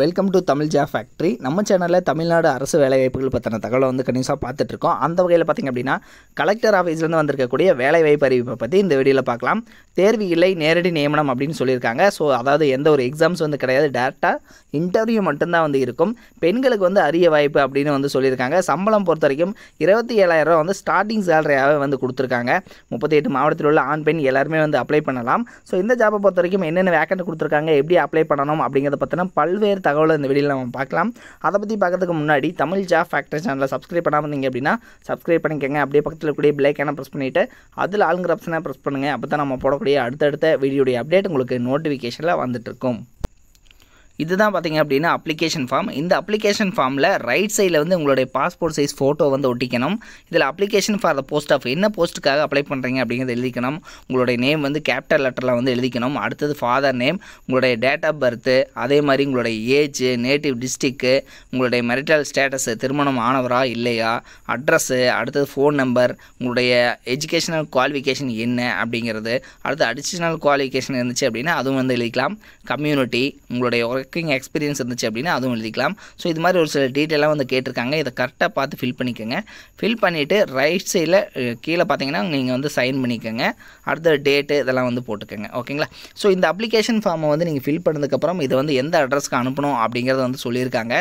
welcome to Tamil Ja factory நம்ம சேனலில் தமிழ்நாடு அரசு வேலைவாய்ப்புகள் பற்றின தகவலை வந்து கண்டிப்பாக பார்த்துட்ருக்கோம் அந்த வகையில் பார்த்திங்க அப்படின்னா கலெக்டர் ஆஃபீஸ்லேருந்து வந்திருக்கக்கூடிய வேலைவாய்ப்பு அறிவிப்பை பற்றி இந்த வீடியோவில் பார்க்கலாம் தேர்வு இல்லை நேரடி நியமனம் அப்படின்னு சொல்லியிருக்காங்க ஸோ அதாவது எந்த ஒரு எக்ஸாம்ஸ் வந்து கிடையாது டேரெக்டாக இன்டர்வியூ மட்டும்தான் வந்து இருக்கும் பெண்களுக்கு வந்து அரிய வாய்ப்பு அப்படின்னு வந்து சொல்லியிருக்காங்க சம்பளம் பொறுத்த வரைக்கும் இருபத்தி ஏழாயிரரூவா வந்து ஸ்டார்டிங் சேலரியாகவே வந்து கொடுத்துருக்காங்க முப்பத்தி எட்டு மாவட்டத்தில் உள்ள ஆண் பெண் எல்லாருமே வந்து அப்ளை பண்ணலாம் ஸோ இந்த ஜாபை பொறுத்த வரைக்கும் என்னென்ன வேக்கண்ட் கொடுத்துருக்காங்க எப்படி அப்ளை பண்ணணும் அப்படிங்கிறத பற்றினா பல்வேறு தகவலை இந்த வீடியோவில் நம்ம பார்க்கலாம் அதை பற்றி பார்க்கறதுக்கு முன்னாடி தமிழ் ஜா ஃபேக்டர் சேனலில் சப்ஸ்கிரைப் பண்ணாமல் இருந்தீங்க அப்படின்னா சப்ஸ்கிரைப் பண்ணிக்கோங்க அப்படியே பக்கத்தில் கூடிய பிளேக்கான ப்ரெஸ் பண்ணிவிட்டு அதில் ஆளுங்கிற ஆப்ஷனாக ப்ரெஸ் பண்ணுங்கள் அப்போ தான் நம்ம போடக்கூடிய அடுத்தடுத்த வீடியோடைய அப்டேட் உங்களுக்கு நோட்டிஃபிகேஷனில் வந்துட்டுருக்கும் இதுதான் பார்த்திங்க அப்படின்னா அப்ளிகேஷன் ஃபார்ம் இந்த அப்ளிகேஷன் ஃபார்மில் ரைட் சைடில் வந்து உங்களுடைய பாஸ்போர்ட் சைஸ் ஃபோட்டோ வந்து ஒட்டிக்கணும் இதில் application for the post of என்ன போஸ்ட்டுக்காக அப்ளை பண்ணுறீங்க அப்படிங்கிறத எழுதிக்கணும் உங்களுடைய நேம் வந்து கேப்டல் லெட்டரில் வந்து எழுதிக்கணும் அடுத்தது ஃபாதர் நேம் உங்களுடைய டேட் ஆஃப் பர்த்து அதே மாதிரி உங்களுடைய ஏஜ் நேட்டிவ் டிஸ்ட்ரிக்கு உங்களுடைய மெரிட்டல் ஸ்டேட்டஸு திருமணம் ஆனவரா இல்லையா அட்ரஸ்ஸு அடுத்தது ஃபோன் நம்பர் உங்களுடைய எஜுகேஷனல் குவாலிஃபிகேஷன் என்ன அப்படிங்கிறது அடுத்து அடிஷ்னல் குவாலிஃபிகேஷன் இருந்துச்சு அப்படின்னா அதுவும் வந்து எழுதிக்கலாம் கம்யூனிட்டி உங்களுடைய ஒர்க்கிங் எக்ஸ்பீரியன்ஸ் இருந்துச்சு அப்படின்னா அதுவும் எழுதிக்கலாம் ஸோ இது மாதிரி ஒரு சில டீட்டெயிலாக வந்து கேட்டிருக்காங்க இதை கரெக்டாக பார்த்து ஃபில் பண்ணிக்கோங்க ஃபில் பண்ணிவிட்டு ரைட் சைடில் கீழே பார்த்தீங்கன்னா நீங்கள் வந்து சைன் பண்ணிக்கோங்க அடுத்த டேட்டு இதெல்லாம் வந்து போட்டுக்கோங்க ஓகேங்களா ஸோ இந்த அப்ளிகேஷன் ஃபார்மை வந்து நீங்கள் ஃபில் பண்ணதுக்கப்புறம் இதை வந்து எந்த அட்ரஸ்க்கு அனுப்பணும் அப்படிங்கிறத வந்து சொல்லியிருக்காங்க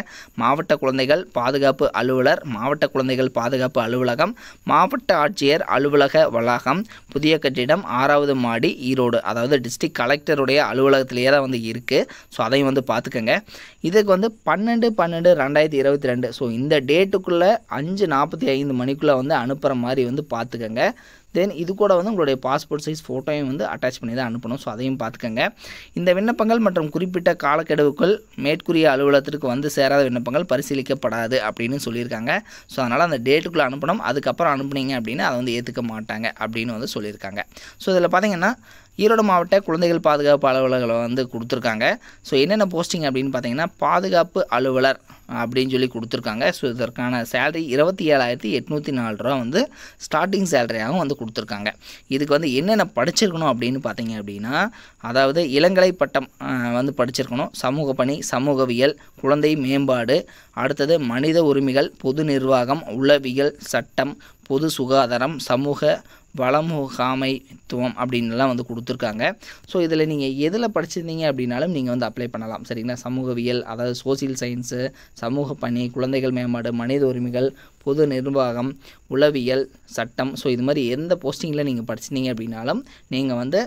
மாவட்ட குழந்தைகள் பாதுகாப்பு அலுவலர் மாவட்ட குழந்தைகள் பாதுகாப்பு அலுவலகம் மாவட்ட ஆட்சியர் அலுவலக வளாகம் புதிய கட்டிடம் ஆறாவது மாடி ஈரோடு அதாவது டிஸ்ட்ரிக்ட் கலெக்டருடைய அலுவலகத்திலேயே தான் வந்து இருக்குது ஸோ அதையும் வந்து பார்த்துக்கோங்க இதுக்கு வந்து பன்னெண்டு பன்னெண்டு ரெண்டாயிரத்தி இருபத்தி ரெண்டு ஸோ இந்த டேட்டுக்குள்ளே அஞ்சு நாற்பத்தி ஐந்து மணிக்குள்ளே வந்து அனுப்புகிற மாதிரி வந்து பார்த்துக்கோங்க தென் இது கூட வந்து உங்களுடைய பாஸ்போர்ட் சைஸ் ஃபோட்டோயும் வந்து அட்டாச் பண்ணி தான் அனுப்பணும் ஸோ அதையும் பார்த்துக்கோங்க இந்த விண்ணப்பங்கள் மற்றும் குறிப்பிட்ட காலக்கெடுவுக்குள் மேற்கூறிய அலுவலகத்திற்கு வந்து சேராத விண்ணப்பங்கள் பரிசீலிக்கப்படாது அப்படின்னு சொல்லியிருக்காங்க ஸோ அதனால் அந்த டேட்டுக்குள்ளே அனுப்பணும் அதுக்கப்புறம் அனுப்புனீங்க அப்படின்னு அதை வந்து ஏற்றுக்க மாட்டாங்க அப்படின்னு வந்து சொல்லியிருக்காங்க ஸோ இதில் பார்த்தீங்கன்னா ஈரோடு மாவட்ட குழந்தைகள் பாதுகாப்பு அலுவலர்களை வந்து கொடுத்துருக்காங்க ஸோ என்னென்ன போஸ்டிங் அப்படின்னு பார்த்தீங்கன்னா பாதுகாப்பு அலுவலர் அப்படின்னு சொல்லி கொடுத்துருக்காங்க ஸோ இதற்கான சேலரி இருபத்தி ஏழாயிரத்தி எட்நூற்றி நாலு ரூபா வந்து ஸ்டார்டிங் சேலரியாகவும் வந்து கொடுத்துருக்காங்க இதுக்கு வந்து என்னென்ன படிச்சிருக்கணும் அப்படின்னு பார்த்தீங்க அப்படின்னா அதாவது இளங்கலை பட்டம் வந்து படிச்சிருக்கணும் சமூக பணி சமூகவியல் குழந்தை மேம்பாடு அடுத்தது மனித உரிமைகள் பொது நிர்வாகம் உளவியல் சட்டம் பொது சுகாதாரம் சமூக வளம் முகாமைத்துவம் அப்படின்லாம் வந்து கொடுத்துருக்காங்க ஸோ இதில் நீங்கள் எதில் படிச்சிருந்தீங்க அப்படின்னாலும் நீங்கள் வந்து அப்ளை பண்ணலாம் சரிங்களா சமூகவியல் அதாவது சோசியல் சயின்ஸு சமூக பணி குழந்தைகள் மேம்பாடு மனித உரிமைகள் பொது நிர்வாகம் உளவியல் சட்டம் ஸோ இது மாதிரி எந்த போஸ்டிங்கில் நீங்கள் படிச்சிட்டிங்க அப்படின்னாலும் நீங்கள் வந்து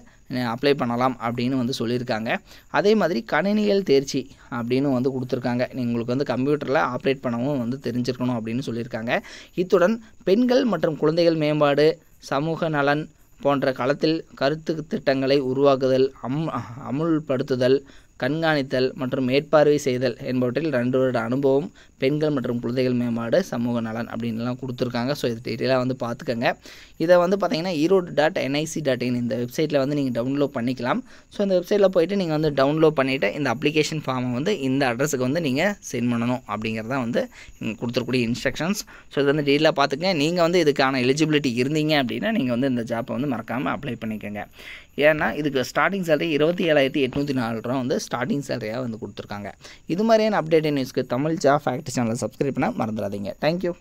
அப்ளை பண்ணலாம் அப்படின்னு வந்து சொல்லியிருக்காங்க அதே மாதிரி கணினிகள் தேர்ச்சி அப்படின்னு வந்து கொடுத்துருக்காங்க உங்களுக்கு வந்து கம்ப்யூட்டரில் ஆப்ரேட் பண்ணவும் வந்து தெரிஞ்சிருக்கணும் அப்படின்னு சொல்லியிருக்காங்க இத்துடன் பெண்கள் மற்றும் குழந்தைகள் மேம்பாடு சமூக நலன் போன்ற களத்தில் கருத்து திட்டங்களை உருவாக்குதல் அம் அமுல்படுத்துதல் கண்காணித்தல் மற்றும் மேற்பார்வை செய்தல் என்பவற்றில் ரெண்டு வருட அனுபவம் பெண்கள் மற்றும் குழந்தைகள் மேம்பாடு சமூக நலன் அப்படின்லாம் கொடுத்துருக்காங்க ஸோ இது டீட்டெயிலாக வந்து பார்த்துக்கோங்க இதை வந்து பார்த்தீங்கன்னா Erode dot NIC dot in இந்த வெப்சைட்டில் வந்து நீங்கள் டவுன்லோட் பண்ணிக்கலாம் ஸோ இந்த வெப்சைட்டில் போயிட்டு நீங்கள் வந்து டவுன்லோட் பண்ணிவிட்டு இந்த அப்ளிகேஷன் ஃபார்மை வந்து இந்த அட்ரஸுக்கு வந்து நீங்கள் சென்ட் பண்ணணும் அப்படிங்கிறத வந்து நீங்கள் கொடுத்துருக்கூடிய இன்ஸ்ட்ரக்ஷன்ஸ் ஸோ இது வந்து டீட்டெயிலாக பார்த்துக்கங்க நீங்கள் வந்து இதுக்கான எலிஜிபிலிட்டி இருந்தீங்க அப்படின்னா நீங்கள் வந்து இந்த ஜாப்பை வந்து மறக்காமல் அப்ளை பண்ணிக்கோங்க ஏன்னா இதுக்கு ஸ்டார்டிங் சேலரி இருபத்தி ஏழாயிரத்தி எட்நூற்றி நாலு ரூபா வந்து ஸ்டார்டிங் சேலரியாக வந்து கொடுத்துருக்காங்க இது மாதிரியான அப்டேட்டட் நியூஸ்க்கு தமிழ் ஜா ஃபேக்ட்ரி சேனலை சப்ஸ்கிரைப் பண்ணால் மறந்துடாதீங்க தேங்க்யூ